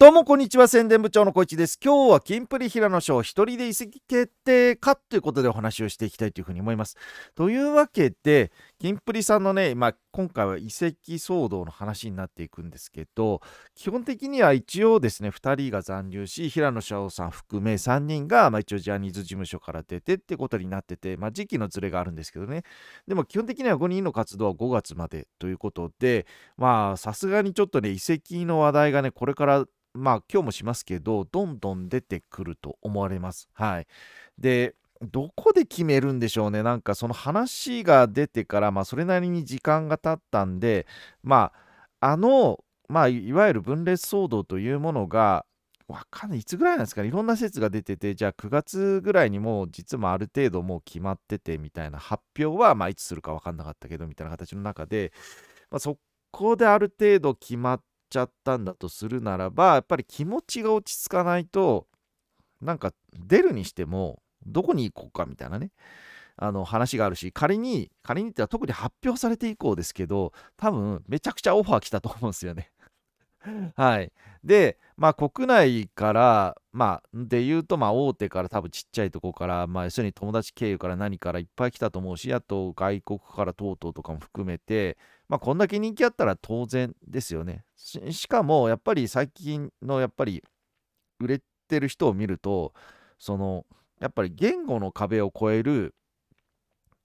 どうもこんにちは宣伝部長の小市です今日はキンプリ平野賞一人で移籍決定かということでお話をしていきたいというふうに思いますというわけでキンプリさんのね、まあ、今回は遺跡騒動の話になっていくんですけど、基本的には一応ですね、2人が残留し、平野翔さん含め3人が、まあ、一応ジャニーズ事務所から出てってことになってて、まあ、時期のズレがあるんですけどね。でも基本的には5人の活動は5月までということで、まあ、さすがにちょっとね、遺跡の話題がね、これからまあ今日もしますけど、どんどん出てくると思われます。はい。で、どこで決めるんでしょうね。なんかその話が出てから、まあ、それなりに時間が経ったんで、まあ、あの、まあ、いわゆる分裂騒動というものが、わかんない、いつぐらいなんですかね、いろんな説が出てて、じゃあ9月ぐらいにもう実もある程度もう決まっててみたいな発表は、まあ、いつするか分かんなかったけどみたいな形の中で、まあ、そこである程度決まっちゃったんだとするならば、やっぱり気持ちが落ち着かないと、なんか出るにしても、どこに行こうかみたいなね、あの話があるし、仮に、仮にっては特に発表されて以降ですけど、多分めちゃくちゃオファー来たと思うんですよね。はい。で、まあ国内から、まあ、で言うと、まあ大手から多分ちっちゃいとこから、まあ要するに友達経由から何からいっぱい来たと思うし、あと外国からとうとうとかも含めて、まあこんだけ人気あったら当然ですよね。しかも、やっぱり最近のやっぱり売れてる人を見ると、その、やっぱり言語の壁を越える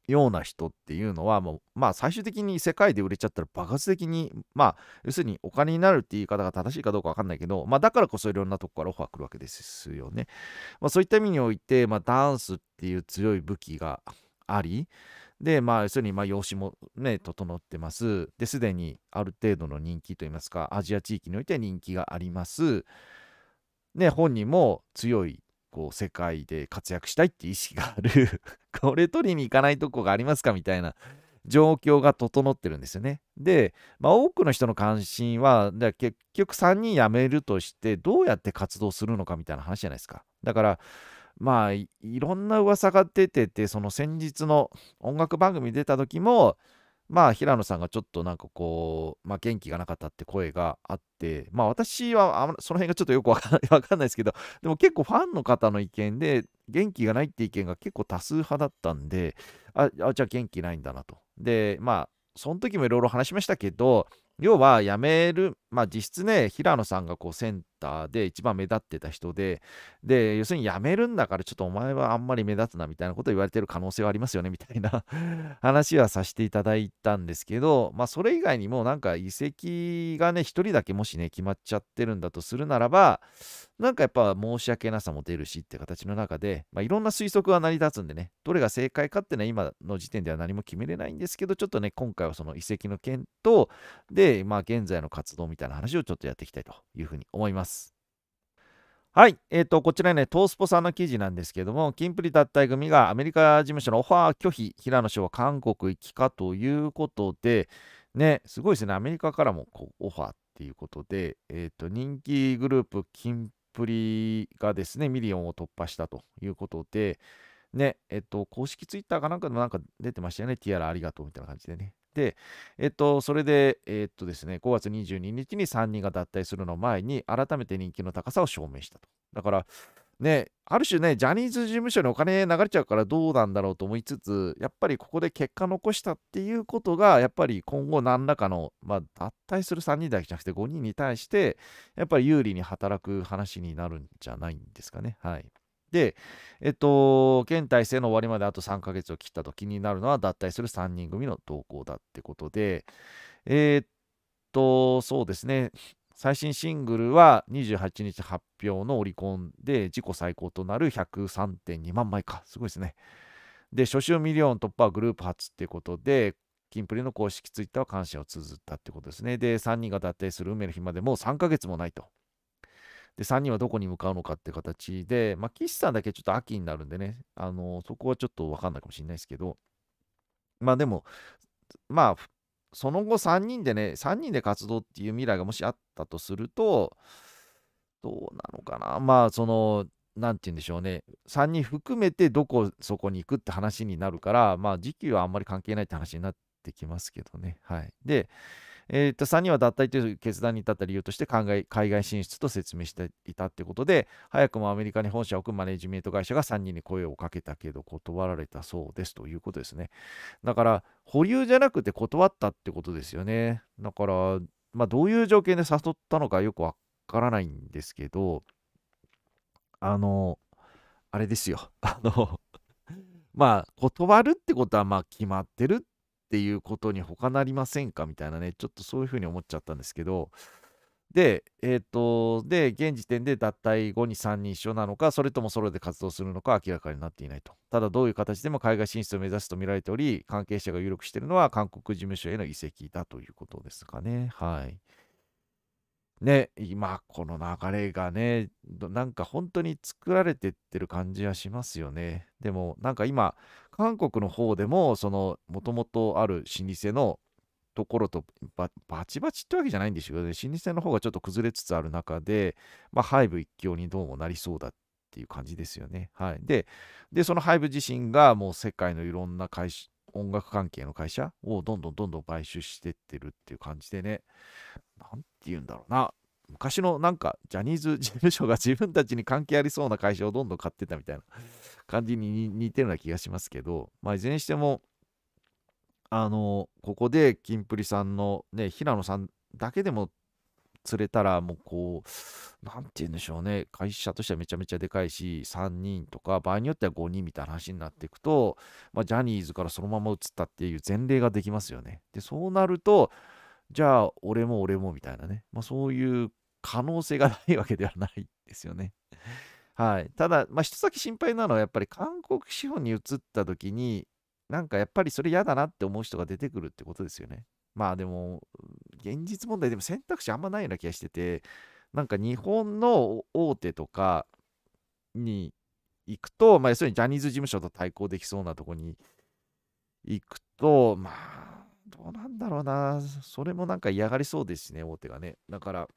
ような人っていうのはもうまあ最終的に世界で売れちゃったら爆発的にまあ要するにお金になるって言い方が正しいかどうか分かんないけどまあだからこそいろんなとこからオファー来るわけですよね。まあそういった意味においてまあダンスっていう強い武器がありでまあ要するにまあ容姿もね整ってますですでにある程度の人気といいますかアジア地域において人気があります。ね本人も強いこう世界で活躍したいって意識がある これ取りに行かないとこがありますかみたいな状況が整ってるんですよね。で、まあ、多くの人の関心は結局3人辞めるとしてどうやって活動するのかみたいな話じゃないですか。だからまあいろんな噂が出ててその先日の音楽番組出た時もまあ、平野さんがちょっとなんかこう、まあ、元気がなかったって声があって、まあ、私はその辺がちょっとよく わかんないですけど、でも結構ファンの方の意見で、元気がないって意見が結構多数派だったんで、あ、あじゃあ元気ないんだなと。で、まあ、その時もいろいろ話しましたけど、要は辞める、まあ、実質ね、平野さんがこうセンターで一番目立ってた人で、で、要するに辞めるんだからちょっとお前はあんまり目立つなみたいなことを言われてる可能性はありますよねみたいな 話はさせていただいたんですけど、まあそれ以外にもなんか遺跡がね、一人だけもしね、決まっちゃってるんだとするならば、なんかやっぱ申し訳なさも出るしって形の中で、まあいろんな推測は成り立つんでね、どれが正解かってね、今の時点では何も決めれないんですけど、ちょっとね、今回はその遺跡の件と、で、まあ現在の活動みたいな話をちょっとやっていきたいというふうに思います。はい、えーと、こちらね、トースポさんの記事なんですけども、キンプリ脱退組がアメリカ事務所のオファー拒否、平野氏は韓国行きかということで、ね、すごいですね、アメリカからもこうオファーっていうことで、えーと、人気グループ、キンプリがですね、ミリオンを突破したということで、ね、えっ、ー、と、公式ツイッターかなんかでもなんか出てましたよね、ティアラありがとうみたいな感じでね。、えっと、それで、えっとですね、5月22日に3人が脱退するの前に、改めて人気の高さを証明したと。だから、ね、ある種ね、ジャニーズ事務所にお金流れちゃうからどうなんだろうと思いつつ、やっぱりここで結果残したっていうことが、やっぱり今後何らかの、まあ、脱退する3人だけじゃなくて5人に対して、やっぱり有利に働く話になるんじゃないんですかね。はい。で、えっと、現体制の終わりまであと3ヶ月を切ったと気になるのは脱退する3人組の動向だってことで、えー、っと、そうですね。最新シングルは28日発表のオリコンで自己最高となる103.2万枚か。すごいですね。で、初週ミリオン突破はグループ初ってことで、キンプリの公式ツイッターは感謝を綴ったってことですね。で、3人が脱退する運命の日までもう3ヶ月もないと。で、3人はどこに向かうのかって形で、まあ、岸さんだけちょっと秋になるんでね、あのそこはちょっとわかんないかもしれないですけど、まあでも、まあ、その後3人でね、3人で活動っていう未来がもしあったとすると、どうなのかな、まあ、その、なんて言うんでしょうね、3人含めてどこそこに行くって話になるから、まあ、時期はあんまり関係ないって話になってきますけどね。はい。で、えー、と3人は脱退という決断に至った理由として海外海外進出と説明していたということで、早くもアメリカに本社を置くマネジメント会社が3人に声をかけたけど断られたそうですということですね。だから、保留じゃなくて断ったってことですよね。だから、まあ、どういう条件で誘ったのかよくわからないんですけど、あの、あれですよ。あの まあ、断るってことは、まあ、決まってるっていうことに他なりませんかみたいなね、ちょっとそういうふうに思っちゃったんですけど、で、えっ、ー、と、で、現時点で脱退後に3人一緒なのか、それともソロで活動するのか明らかになっていないと。ただ、どういう形でも海外進出を目指すと見られており、関係者が有力しているのは韓国事務所への移籍だということですかね。はい。ね、今この流れがね、なんか本当に作られてってる感じはしますよね。でも、なんか今、韓国の方でもそのもともとある老舗のところとバチバチってわけじゃないんでしょうけど、ね、老舗の方がちょっと崩れつつある中で、まあ、ハイブ一強にどうもなりそうだっていう感じですよね。はい、でで、そのハイブ自身がもう世界のいろんな会社音楽関係の会社をどんどんどんどん買収してってるっていう感じでね、なんて言うんだろうな、昔のなんかジャニーズ事務所が自分たちに関係ありそうな会社をどんどん買ってたみたいな感じに似てるような気がしますけど、まあ、いずれにしてもあのここでキンプリさんの、ね、平野さんだけでも釣れたらもうこう何て言うんでしょうね会社としてはめちゃめちゃでかいし3人とか場合によっては5人みたいな話になっていくと、まあ、ジャニーズからそのまま移ったっていう前例ができますよねでそうなるとじゃあ俺も俺もみたいなね、まあ、そういう可能性がないわけではないですよねはい、ただ、まあ、一つだけ心配なのは、やっぱり韓国資本に移った時に、なんかやっぱりそれ嫌だなって思う人が出てくるってことですよね。まあでも、現実問題でも選択肢あんまないような気がしてて、なんか日本の大手とかに行くと、まあ、要するにジャニーズ事務所と対抗できそうなとこに行くと、まあ、どうなんだろうな、それもなんか嫌がりそうですしね、大手がね。だから、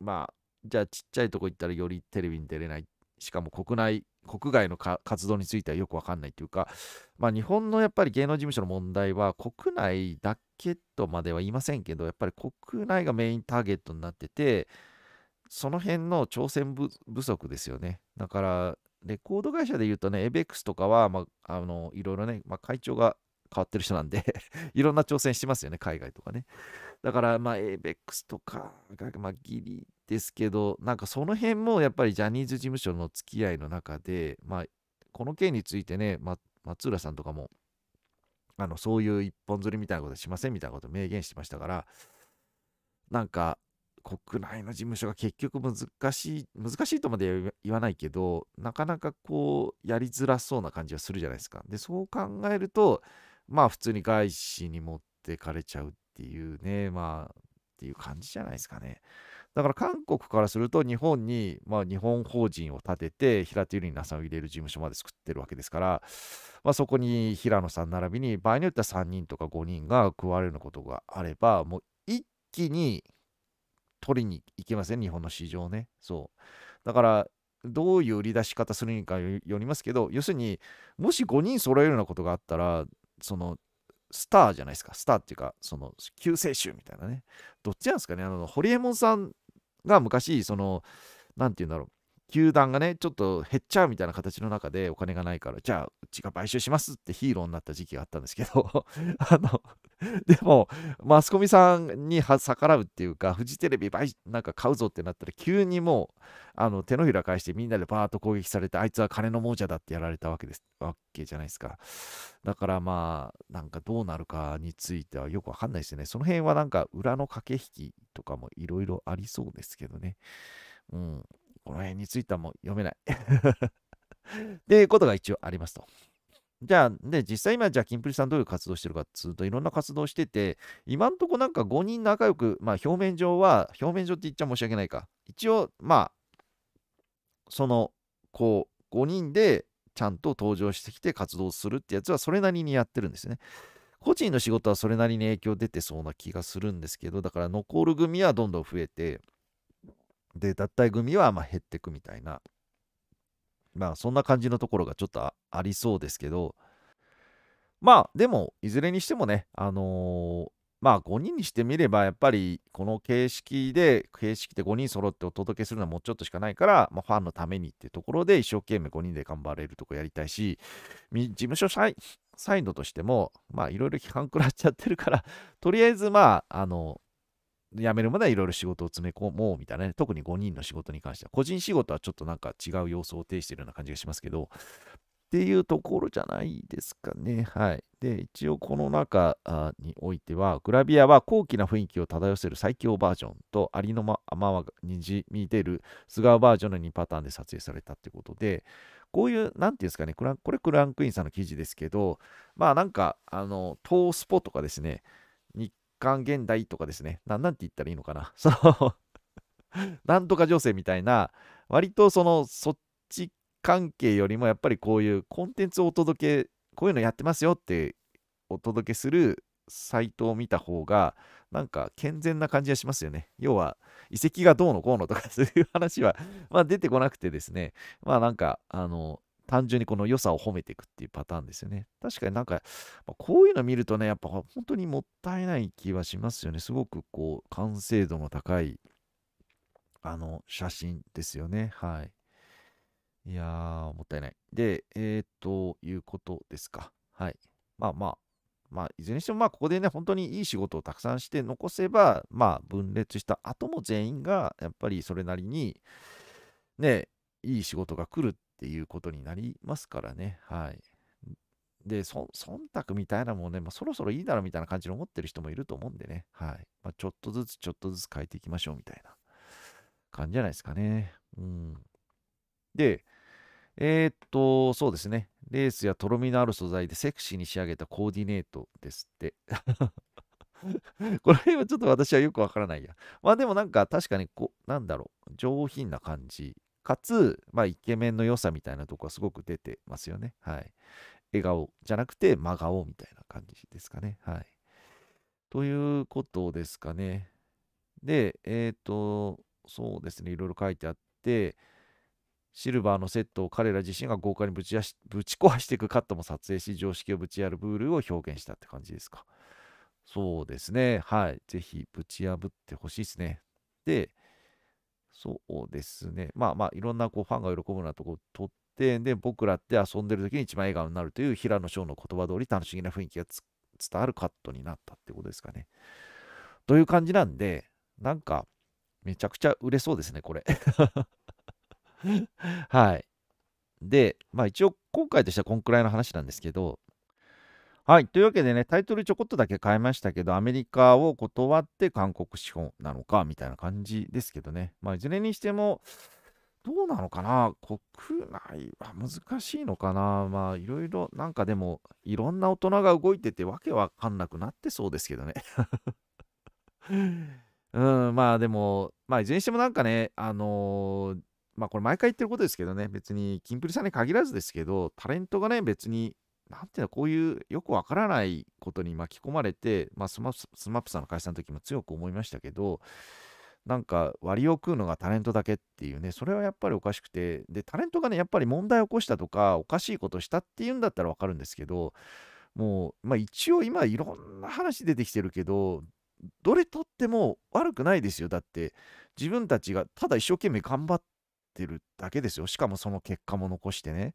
まあ、じゃあちっちゃいとこ行ったらよりテレビに出れないっしかも国内、国外の活動についてはよくわかんないというか、まあ、日本のやっぱり芸能事務所の問題は、国内だけとまでは言いませんけど、やっぱり国内がメインターゲットになってて、その辺の挑戦不足ですよね。だから、レコード会社で言うとね、エベックスとかは、まあ、あのいろいろね、まあ、会長が変わってる人なんで いろんな挑戦してますよね、海外とかね。だから、まあ、エベックスとかが、まあ、ギリですけどなんかその辺もやっぱりジャニーズ事務所の付き合いの中で、まあ、この件についてね、ま、松浦さんとかもあのそういう一本釣りみたいなことしませんみたいなことを明言してましたからなんか国内の事務所が結局難しい難しいとまで言わないけどなかなかこうやりづらそうな感じがするじゃないですかでそう考えるとまあ普通に外資に持ってかれちゃうっていうねまあっていう感じじゃないですかね。だから韓国からすると日本に、まあ、日本法人を立てて平手友梨奈さんを入れる事務所まで作ってるわけですから、まあ、そこに平野さん並びに場合によっては3人とか5人が加わるようなことがあればもう一気に取りに行けません、日本の市場ね。そうだからどういう売り出し方するにかよりますけど要するにもし5人揃えるようなことがあったらそのスターじゃないですか、スターっていうか、その救世主みたいなね。どっちなんですかね、あの、ホリエモンさんが昔その何て言うんだろう球団がね、ちょっと減っちゃうみたいな形の中でお金がないから、じゃあ、うちが買収しますってヒーローになった時期があったんですけど、あの、でも、マスコミさんに逆らうっていうか、フジテレビ買なんか買うぞってなったら、急にもう、あの手のひら返してみんなでバーッと攻撃されて、あいつは金の亡者だってやられたわけです、わけじゃないですか。だからまあ、なんかどうなるかについてはよくわかんないですよね。その辺はなんか裏の駆け引きとかもいろいろありそうですけどね。うん。この辺についてはもう読めない っていうことが一応ありますと。じゃあ、で、実際今、じゃあ、キンプリさんどういう活動してるかっつうといろんな活動してて、今んとこなんか5人仲良く、まあ、表面上は、表面上って言っちゃ申し訳ないか。一応、まあ、その、こう、5人でちゃんと登場してきて活動するってやつは、それなりにやってるんですね。個人の仕事はそれなりに影響出てそうな気がするんですけど、だから残る組はどんどん増えて、で脱退組はま減っていくみたいなまあそんな感じのところがちょっとありそうですけどまあでもいずれにしてもねあのー、まあ5人にしてみればやっぱりこの形式で形式で5人揃ってお届けするのはもうちょっとしかないから、まあ、ファンのためにっていうところで一生懸命5人で頑張れるとこやりたいし事務所サインドとしてもまあいろいろ批判食らっちゃってるからとりあえずまああの辞めるまではいろいろ仕事を詰め込もうみたいなね、特に5人の仕事に関しては、個人仕事はちょっとなんか違う様相を呈しているような感じがしますけど、っていうところじゃないですかね。はい。で、一応この中においては、グラビアは高貴な雰囲気を漂せる最強バージョンと、ありのままにじみ出る素顔バージョンの2パターンで撮影されたってことで、こういう、なんていうんですかね、これクランクインさんの記事ですけど、まあなんか、あの、トースポとかですね、韓現代とかですね、なんなんて言ったらいいのかな、そのなんとか女性みたいな、割とその、そっち関係よりもやっぱりこういうコンテンツをお届け、こういうのやってますよってお届けするサイトを見た方が、なんか健全な感じがしますよね。要は、遺跡がどうのこうのとかそういう話は、まあ、出てこなくてですね、まあなんか、あの、単純にこの良さを褒めていくっていうパターンですよね。確かになんか、まこういうの見るとね、やっぱ本当にもったいない気はしますよね。すごくこう、完成度の高い、あの、写真ですよね。はい。いやー、もったいない。で、えー、と、いうことですか。はい。まあまあ、まあ、いずれにしても、まあ、ここでね、本当にいい仕事をたくさんして残せば、まあ、分裂した後も全員が、やっぱりそれなりに、ね、いい仕事が来るっっていうことになりますからね。はい。で、忖度みたいなもんね、まあ、そろそろいいだろみたいな感じで思ってる人もいると思うんでね。はい。まあ、ちょっとずつちょっとずつ変えていきましょうみたいな感じじゃないですかね。うん。で、えー、っと、そうですね。レースやとろみのある素材でセクシーに仕上げたコーディネートですって。これはちょっと私はよくわからないや。まあでもなんか確かにこう、なんだろう、上品な感じかつ、まあ、イケメンの良さみたいなとこはすごく出てますよね。はい。笑顔じゃなくて真顔みたいな感じですかね。はい。ということですかね。で、えっ、ー、と、そうですね、いろいろ書いてあって、シルバーのセットを彼ら自身が豪華にぶちぶち壊していくカットも撮影し、常識をぶち破るブールを表現したって感じですか。そうですね。はい。ぜひぶち破ってほしいですね。で、そうですね。まあまあ、いろんなこうファンが喜ぶようなとこ撮って、で、僕らって遊んでる時に一番笑顔になるという平野翔の言葉通り、楽しみな雰囲気が伝わるカットになったってことですかね。という感じなんで、なんか、めちゃくちゃ売れそうですね、これ。はい。で、まあ一応今回としてはこんくらいの話なんですけど、はい。というわけでね、タイトルちょこっとだけ変えましたけど、アメリカを断って韓国資本なのか、みたいな感じですけどね。まあ、いずれにしても、どうなのかな国内は難しいのかなまあ、いろいろ、なんかでも、いろんな大人が動いてて、わけわかんなくなってそうですけどね。うん、まあでも、まあ、いずれにしてもなんかね、あのーまあこれ毎回言ってることですけどね、別にキンプリさんに限らずですけど、タレントがね、別になんていうの、こういうよくわからないことに巻き込まれて、まあ、スマップさんの会社の時も強く思いましたけど、なんか割を食うのがタレントだけっていうね、それはやっぱりおかしくて、で、タレントがね、やっぱり問題を起こしたとか、おかしいことしたっていうんだったらわかるんですけど、もう、まあ一応今いろんな話出てきてるけど、どれとっても悪くないですよ。だって、自分たちがただ一生懸命頑張ってるだけですよ。しかもその結果も残してね。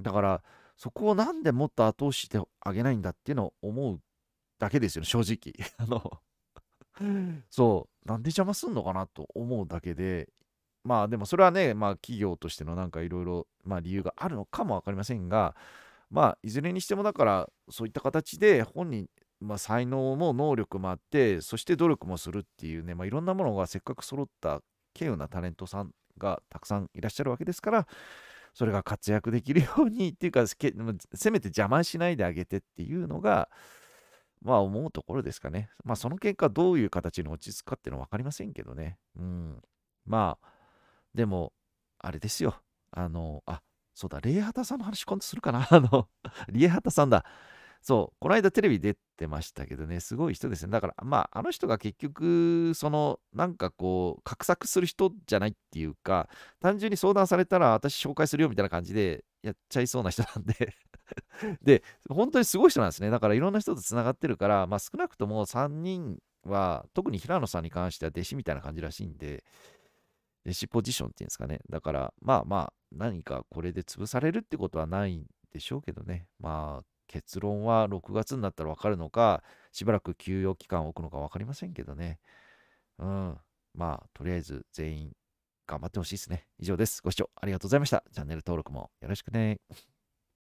だから、そこをなんでもっと後押ししてあげないんだっていうのを思うだけですよね、正直。あのそう、なんで邪魔すんのかなと思うだけで、まあでもそれはね、まあ企業としてのなんかいろいろ、まあ理由があるのかもわかりませんが、まあいずれにしてもだからそういった形で本人、まあ、才能も能力もあって、そして努力もするっていうね、まあいろんなものがせっかく揃った稀有なタレントさんがたくさんいらっしゃるわけですから、それが活躍できるようにっていうか、せめて邪魔しないであげてっていうのが、まあ思うところですかね。まあその結果どういう形に落ち着くかっていうのは分かりませんけどね。うん。まあ、でも、あれですよ。あの、あ、そうだ、レイハタさんの話今度するかな。あの、リエハタさんだ。そう、この間テレビてってましたけどね、すごい人ですね。だから、まあ、あの人が結局、その、なんかこう、画策する人じゃないっていうか、単純に相談されたら、私紹介するよみたいな感じでやっちゃいそうな人なんで で、本当にすごい人なんですね。だから、いろんな人とつながってるから、まあ、少なくとも3人は、特に平野さんに関しては弟子みたいな感じらしいんで、弟子ポジションっていうんですかね。だから、まあまあ、何かこれで潰されるってことはないんでしょうけどね。まあ、結論は6月になったら分かるのか、しばらく休養期間を置くのか分かりませんけどね。うん。まあ、とりあえず全員頑張ってほしいですね。以上です。ご視聴ありがとうございました。チャンネル登録もよろしくね。